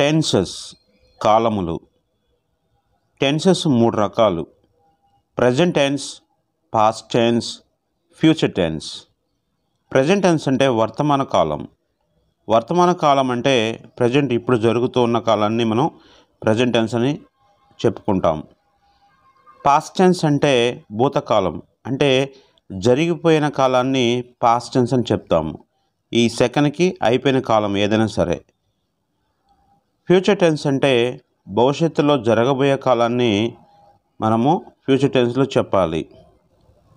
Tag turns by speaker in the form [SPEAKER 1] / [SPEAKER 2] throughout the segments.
[SPEAKER 1] Tenses కాలములు tenses మూడు రకాలు present tense past tense future tense present tense అంటే వర్తమాన కాలం వర్తమాన కాలం అంటే ప్రజెంట్ ఇప్పుడు జరుగుతూ ఉన్న కాలాన్ని మనం ప్రజెంట్ టెన్స్ అని చెప్పుకుంటాం పాస్ట్ టెన్స్ అంటే భూతకాలం అంటే జరిగిపోయిన కాలాన్ని పాస్ట్ టెన్స్ అని చెప్తాము ఈ సెకండ్కి అయిపోయిన కాలం ఏదైనా సరే ఫ్యూచర్ టెన్స్ అంటే భవిష్యత్తులో జరగబోయే కాలాన్ని మనము ఫ్యూచర్ టెన్స్లో చెప్పాలి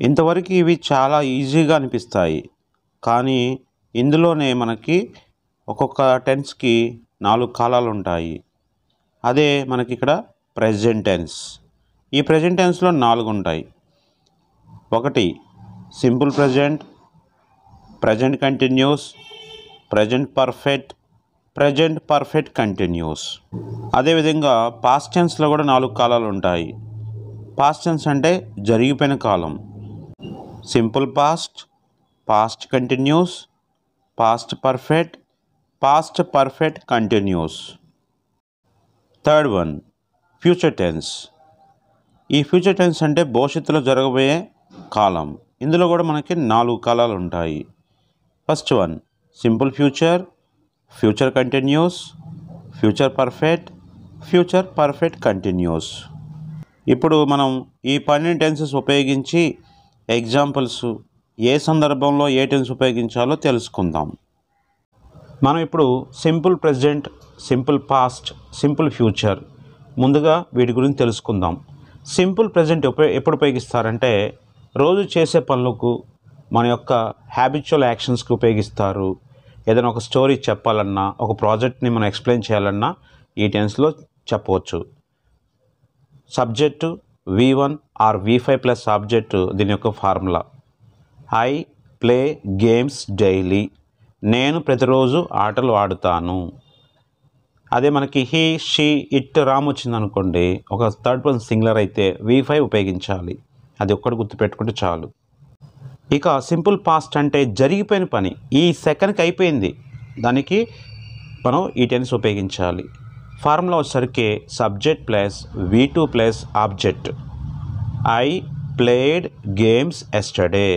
[SPEAKER 1] ఇంతవరకు ఇవి చాలా ఈజీగా అనిపిస్తాయి కానీ ఇందులోనే మనకి ఒక్కొక్క టెన్స్కి నాలుగు కాలాలు ఉంటాయి అదే మనకి ఇక్కడ ప్రెజెంట్ టెన్స్ ఈ ప్రజెంట్ టెన్స్లో నాలుగు ఉంటాయి ఒకటి simple present present continuous present perfect present perfect continuous అదేవిధంగా పాస్ట్ టెన్స్లో కూడా నాలుగు కాలాలు ఉంటాయి పాస్ట్ టెన్స్ అంటే జరిగిపోయిన కాలం simple past past continuous past perfect past perfect continuous third one future tense ఈ ఫ్యూచర్ టెన్స్ అంటే భవిష్యత్తులో జరగబోయే కాలం ఇందులో కూడా మనకి నాలుగు కాలాలు ఉంటాయి first one simple future future continuous future perfect future perfect continuous ఇప్పుడు మనం ఈ పన్నెండు టెన్సెస్ ఉపయోగించి ఎగ్జాంపుల్స్ ఏ సందర్భంలో ఏ టెన్స్ ఉపయోగించాలో తెలుసుకుందాం మనం ఇప్పుడు simple present simple past simple future ముందుగా వీటి గురించి తెలుసుకుందాం సింపుల్ ప్రజెంట్ ఎప్పుడు ఉపయోగిస్తారంటే రోజు చేసే పనులకు మన యొక్క హ్యాబిచువల్ యాక్షన్స్కి ఉపయోగిస్తారు ఏదైనా ఒక స్టోరీ చెప్పాలన్నా ఒక ప్రాజెక్ట్ని మనం ఎక్స్ప్లెయిన్ చేయాలన్నా ఈ టెన్స్లో చెప్పవచ్చు subject V one or V five plus subject దీని యొక్క formula I play games daily నేను ప్రతిరోజు ఆటలు ఆడుతాను అదే మనకి హీ షీ ఇట్ రామ్ వచ్చిందనుకోండి ఒక థర్డ్ పర్సన్ సింగులర్ అయితే వి ఫైవ్ ఉపయోగించాలి అది ఒక్కటి గుర్తుపెట్టుకుంటే చాలు ఇక సింపుల్ పాస్ట్ అంటే జరిగిపోయిన పని ఈ సెకండ్కి అయిపోయింది దానికి మనం ఈ టెన్స్ ఉపయోగించాలి ఫార్ములా వచ్చేసరికి subject plus V two plus object I played games yesterday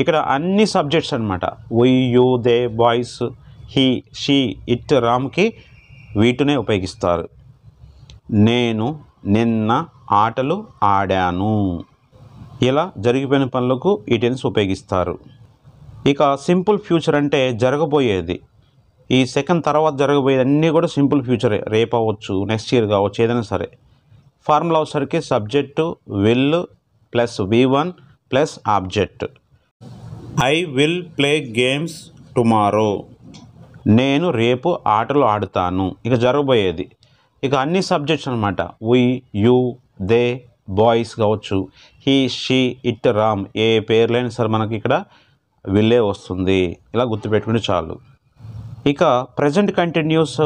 [SPEAKER 1] ఇక్కడ అన్ని సబ్జెక్ట్స్ అనమాట we you they boys he she it రామ్కి వీటునే ఉపయోగిస్తారు నేను నిన్న ఆటలు ఆడాను ఇలా జరిగిపోయిన పనులకు ఈ టెన్స్ ఉపయోగిస్తారు ఇక సింపుల్ ఫ్యూచర్ అంటే జరగబోయేది ఈ సెకండ్ తర్వాత జరగబోయేది అన్నీ కూడా సింపుల్ ఫ్యూచరే రేపు అవ్వచ్చు నెక్స్ట్ ఇయర్ కావచ్చు ఏదైనా సరే ఫార్ములా వచ్చరికి subject will plus V one plus object I will play games tomorrow నేను రేపు ఆటలు ఆడుతాను ఇక జరగబోయేది ఇక అన్ని సబ్జెక్ట్స్ అనమాట వి యూ దే బాయ్స్ కావచ్చు హీ షీ ఇట్ రామ్ ఏ పేర్లైనా సరే మనకి ఇక్కడ విల్లే వస్తుంది ఇలా గుర్తుపెట్టుకుంటే చాలు ఇక present continuous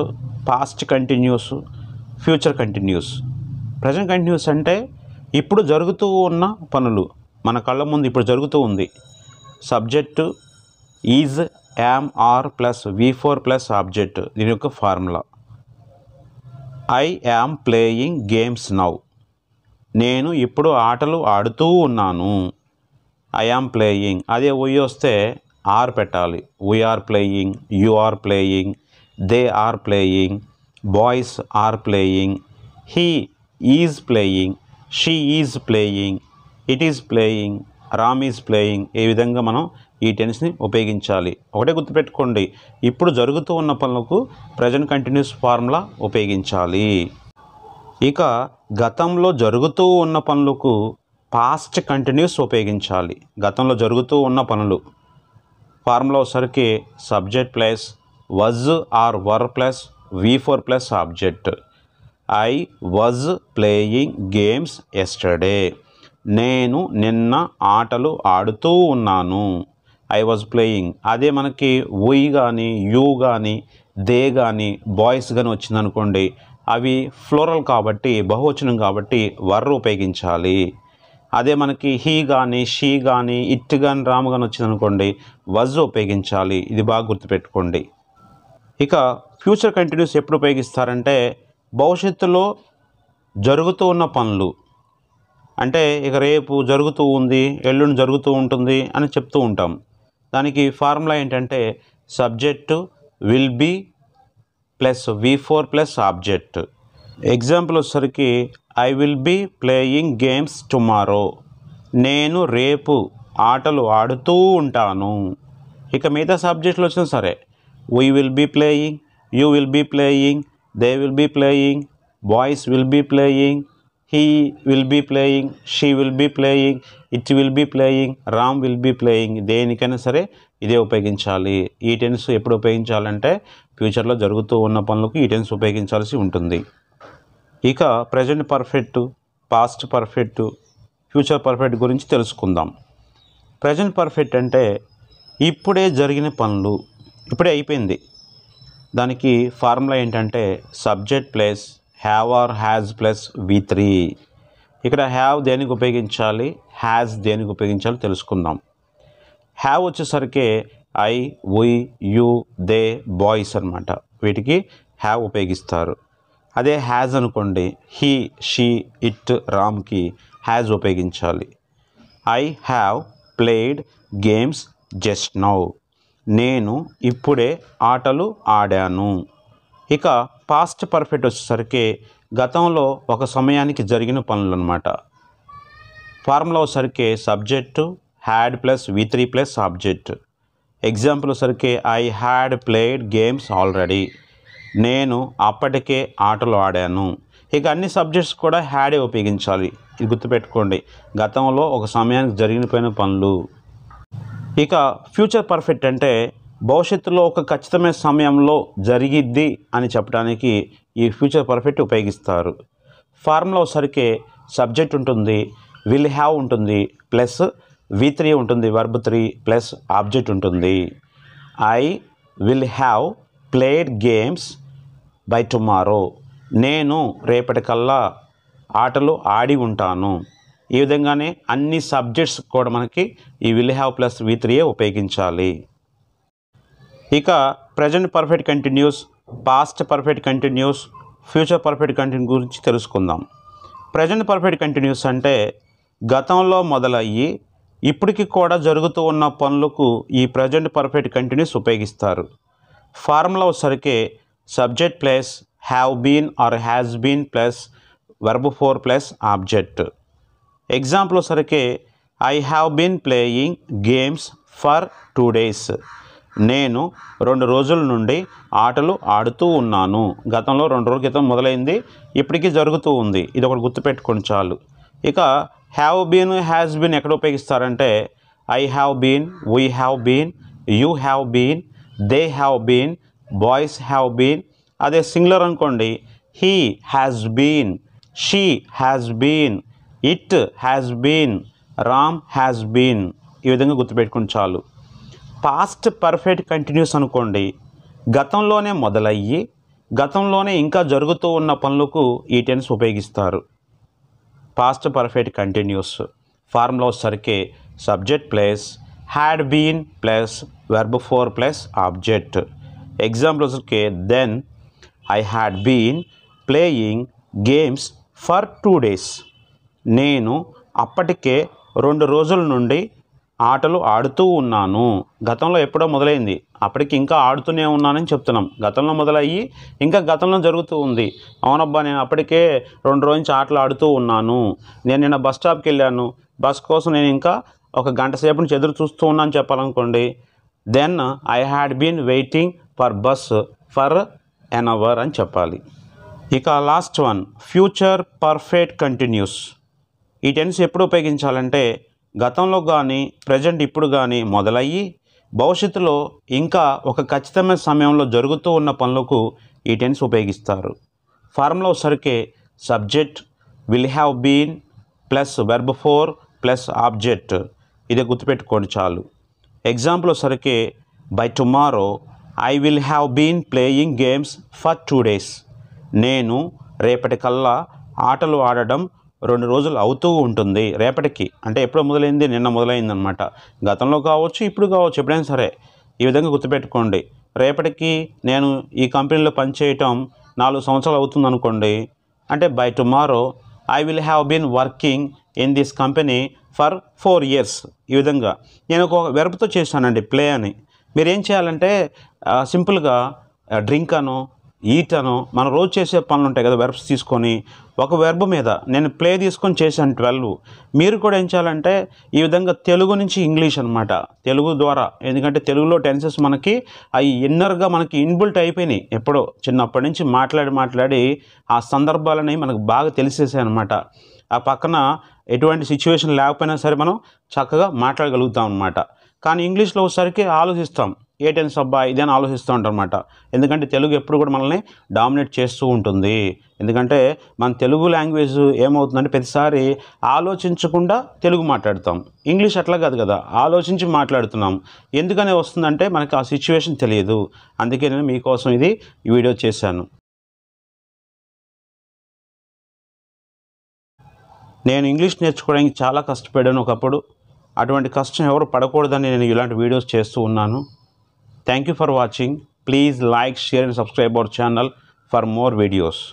[SPEAKER 1] past continuous future continuous present continuous అంటే ఇప్పుడు జరుగుతూ ఉన్న పనులు మన కళ్ళ ముందు ఇప్పుడు జరుగుతూ ఉంది subject is am are plus V four plus object దీని యొక్క formula I am playing games now నేను ఇప్పుడు ఆటలు ఆడుతూ ఉన్నాను ఐఆమ్ ప్లేయింగ్ అదే ఉయ్ వస్తే ఆర్ పెట్టాలి we are playing you are playing they are playing boys are playing he is playing she is playing it is playing Ram is playing ఏ విధంగా మనం ఈ టెన్స్ని ఉపయోగించాలి ఒకటే గుర్తుపెట్టుకోండి ఇప్పుడు జరుగుతూ ఉన్న పనులకు ప్రజెంట్ కంటిన్యూస్ ఫార్ములా ఉపయోగించాలి ఇక గతంలో జరుగుతూ ఉన్న పనులకు పాస్ట్ కంటిన్యూస్ ఉపయోగించాలి గతంలో జరుగుతూ ఉన్న పనులు ఫార్ములా వచ్చరికి subject plus was or were plus V four plus object I was playing games yesterday నేను నిన్న ఆటలు ఆడుతూ ఉన్నాను ఐ వాజ్ ప్లేయింగ్ అదే మనకి ఉయ్ కానీ యూ కానీ దే కానీ బాయ్స్ కానీ వచ్చిందనుకోండి అవి ఫ్లోరల్ కాబట్టి బహువచనం కాబట్టి వర్ర ఉపయోగించాలి అదే మనకి హీ కానీ షీ కానీ ఇట్ కానీ రామ్ కానీ వచ్చిందనుకోండి వజ్ ఉపయోగించాలి ఇది బాగా గుర్తుపెట్టుకోండి ఇక ఫ్యూచర్ కంటిన్యూస్ ఎప్పుడు ఉపయోగిస్తారంటే భవిష్యత్తులో జరుగుతూ ఉన్న పనులు అంటే ఇక రేపు జరుగుతూ ఉంది ఎల్లుండి జరుగుతూ ఉంటుంది అని చెప్తూ ఉంటాం దానికి ఫార్ములా ఏంటంటే subject will be plus V four plus object example వచ్చరికి I will be playing games tomorrow నేను రేపు ఆటలు ఆడుతూ ఉంటాను ఇక మిగతా సబ్జెక్టులు వచ్చినా సరే we will be playing you will be playing they will be playing boys will be playing he will be playing she will be playing it will be playing Ram will be playing దేనికైనా సరే ఇదే ఉపయోగించాలి ఈ tense ఎప్పుడు ఉపయోగించాలంటే ఫ్యూచర్లో జరుగుతూ ఉన్న పనులకు ఈ టెన్స్ ఉపయోగించాల్సి ఉంటుంది ఇక present perfect past perfect future perfect గురించి తెలుసుకుందాం ప్రజెంట్ పర్ఫెక్ట్ అంటే ఇప్పుడే జరిగిన పనులు ఇప్పుడే అయిపోయింది దానికి ఫార్ములా ఏంటంటే subject plus have or has plus V three ఇక్కడ హ్యావ్ దేనికి ఉపయోగించాలి హ్యాజ్ దేనికి ఉపయోగించాలి తెలుసుకుందాం హ్యావ్ వచ్చేసరికి I we you they boys అనమాట వీటికి హ్యావ్ ఉపయోగిస్తారు అదే హ్యాజ్ అనుకోండి హీ షీ ఇట్ రామ్కి హ్యాజ్ ఉపయోగించాలి I have played games just now నేను ఇప్పుడే ఆటలు ఆడాను ఇక పాస్ట్ పర్ఫెక్ట్ వచ్చేసరికి గతంలో ఒక సమయానికి జరిగిన పనులు అనమాట ఫార్ములా వచ్చరికి subject had plus V three plus subject example వచ్చరికి I had played games already నేను అప్పటికే ఆటలు ఆడాను ఇక అన్ని సబ్జెక్ట్స్ కూడా హ్యాడే ఉపయోగించాలి ఇది గుర్తుపెట్టుకోండి గతంలో ఒక సమయానికి జరిగిన పనులు ఇక ఫ్యూచర్ పర్ఫెక్ట్ అంటే భవిష్యత్తులో ఒక ఖచ్చితమైన సమయంలో జరిగిద్ది అని చెప్పడానికి ఈ ఫ్యూచర్ పర్ఫెక్ట్ ఉపయోగిస్తారు ఫార్మ్లో సరికే సబ్జెక్ట్ ఉంటుంది విల్ హ్యావ్ ఉంటుంది ప్లస్ వి త్రీ ఉంటుంది వర్బ్ త్రీ ప్లస్ ఆబ్జెక్ట్ ఉంటుంది I will have played games by tomorrow నేను రేపటికల్లా ఆటలు ఆడి ఉంటాను ఈ విధంగానే అన్ని సబ్జెక్ట్స్ కూడా మనకి ఈ విల్ హ్యావ్ ప్లస్ వి త్రీయే ఉపయోగించాలి ఇక present perfect continuous past perfect continuous future perfect continue గురించి తెలుసుకుందాం ప్రజెంట్ పర్ఫెక్ట్ కంటిన్యూస్ అంటే గతంలో మొదలయ్యి ఇప్పటికి కూడా జరుగుతూ ఉన్న పనులకు ఈ ప్రజెంట్ పర్ఫెక్ట్ కంటిన్యూస్ ఉపయోగిస్తారు ఫార్ములా సరికే subject plus have been or has been plus verb four plus object example సరికే I have been playing games for two days నేను రెండు రోజుల నుండి ఆటలు ఆడుతూ ఉన్నాను గతంలో రెండు రోజుల క్రితం మొదలైంది ఇప్పటికీ జరుగుతూ ఉంది ఇది ఒకటి గుర్తుపెట్టుకొని చాలు ఇక హ్యావ్ బీన్ హ్యాస్ బీన్ ఎక్కడ ఉపయోగిస్తారంటే I have been we have been you have been they have been boys have been అదే సింగులర్ అనుకోండి he has been she has been it has been Ram has been ఈ విధంగా గుర్తుపెట్టుకుని చాలు past perfect continuous అనుకోండి గతంలోనే మొదలయ్యి గతంలోనే ఇంకా జరుగుతూ ఉన్న పనులకు ఈ టెన్స్ ఉపయోగిస్తారు పాస్ట్ పర్ఫెక్ట్ కంటిన్యూస్ ఫార్ములా సరికే subject plus had been plus verb four plus object ఎగ్జాంపుల్స్కే then I had been playing games for two days నేను అప్పటికే రెండు రోజుల నుండి ఆటలు ఆడుతూ ఉన్నాను గతంలో ఎప్పుడో మొదలైంది అప్పటికి ఇంకా ఆడుతూనే ఉన్నానని చెప్తున్నాం గతంలో మొదలయ్యి ఇంకా గతంలో జరుగుతూ ఉంది అవునబ్బా నేను అప్పటికే రెండు రోజు నుంచి ఆటలు ఆడుతూ ఉన్నాను నేను నిన్న బస్ స్టాప్కి వెళ్ళాను బస్ కోసం నేను ఇంకా ఒక గంట సేపు నుంచి ఎదురు చూస్తూ ఉన్నాను చెప్పాలనుకోండి then I had been waiting for bus for an hour అని చెప్పాలి ఇక last one future perfect continuous ఈ టెన్స్ ఎప్పుడు ఉపయోగించాలంటే గతంలో కానీ ప్రజెంట్ ఇప్పుడు కానీ మొదలయ్యి భవిష్యత్తులో ఇంకా ఒక ఖచ్చితమైన సమయంలో జరుగుతూ ఉన్న పనులకు ఈ టెన్స్ ఉపయోగిస్తారు ఫార్ములా సరికే subject will have been plus verb four plus object ఇది గుర్తుపెట్టుకోండి చాలు ఎగ్జాంపుల్ సరికే by tomorrow I will have been playing games for two days నేను రేపటి కల్లా ఆటలు ఆడడం రెండు రోజులు అవుతూ ఉంటుంది రేపటికి అంటే ఎప్పుడు మొదలైంది నిన్న మొదలైంది అనమాట గతంలో కావచ్చు ఇప్పుడు కావచ్చు ఎప్పుడైనా సరే ఈ విధంగా గుర్తుపెట్టుకోండి రేపటికి నేను ఈ కంపెనీలో పనిచేయటం నాలుగు సంవత్సరాలు అవుతుంది అనుకోండి అంటే by tomorrow I will have been working in this company for four years ఈ విధంగా నేను ఒక వెరపుతో చేశానండి ప్లే అని మీరేం చేయాలంటే సింపుల్గా డ్రింక్ అను ఈటను మనం రోజు చేసే పనులు ఉంటాయి కదా వెర్బ్స్ తీసుకొని ఒక వెర్బ్ మీద నేను ప్లే తీసుకొని చేశాను ట్వెల్వ్ మీరు కూడా ఏం చేయాలంటే ఈ విధంగా తెలుగు నుంచి ఇంగ్లీష్ అనమాట తెలుగు ద్వారా ఎందుకంటే తెలుగులో టెన్సెస్ మనకి అవి ఇన్నర్గా మనకి ఇన్బుల్ట్ అయిపోయినాయి ఎప్పుడో చిన్నప్పటి నుంచి మాట్లాడి మాట్లాడి ఆ సందర్భాలని మనకు బాగా తెలిసేసాయి అనమాట ఆ పక్కన ఎటువంటి సిచ్యువేషన్ లేకపోయినా సరే మనం చక్కగా మాట్లాడగలుగుతాం అనమాట కానీ ఇంగ్లీష్లో ఒకసారికి ఆలోచిస్తాం ఏటెన్ అబ్బా ఇది అని ఆలోచిస్తూ ఉంటారనమాట ఎందుకంటే తెలుగు ఎప్పుడు కూడా మనల్ని డామినేట్ చేస్తూ ఉంటుంది ఎందుకంటే మన తెలుగు లాంగ్వేజ్ ఏమవుతుందంటే ప్రతిసారి ఆలోచించకుండా తెలుగు మాట్లాడతాం ఇంగ్లీష్ అట్లా కాదు కదా ఆలోచించి మాట్లాడుతున్నాం ఎందుకని వస్తుందంటే మనకు ఆ సిచ్యువేషన్ తెలియదు అందుకే నేను మీకోసం ఇది వీడియో చేశాను నేను ఇంగ్లీష్ నేర్చుకోవడానికి చాలా కష్టపడాను ఒకప్పుడు అటువంటి కష్టం ఎవరు పడకూడదని నేను ఇలాంటి వీడియోస్ చేస్తూ ఉన్నాను Thank you for watching. Please like, share and subscribe our channel for more videos.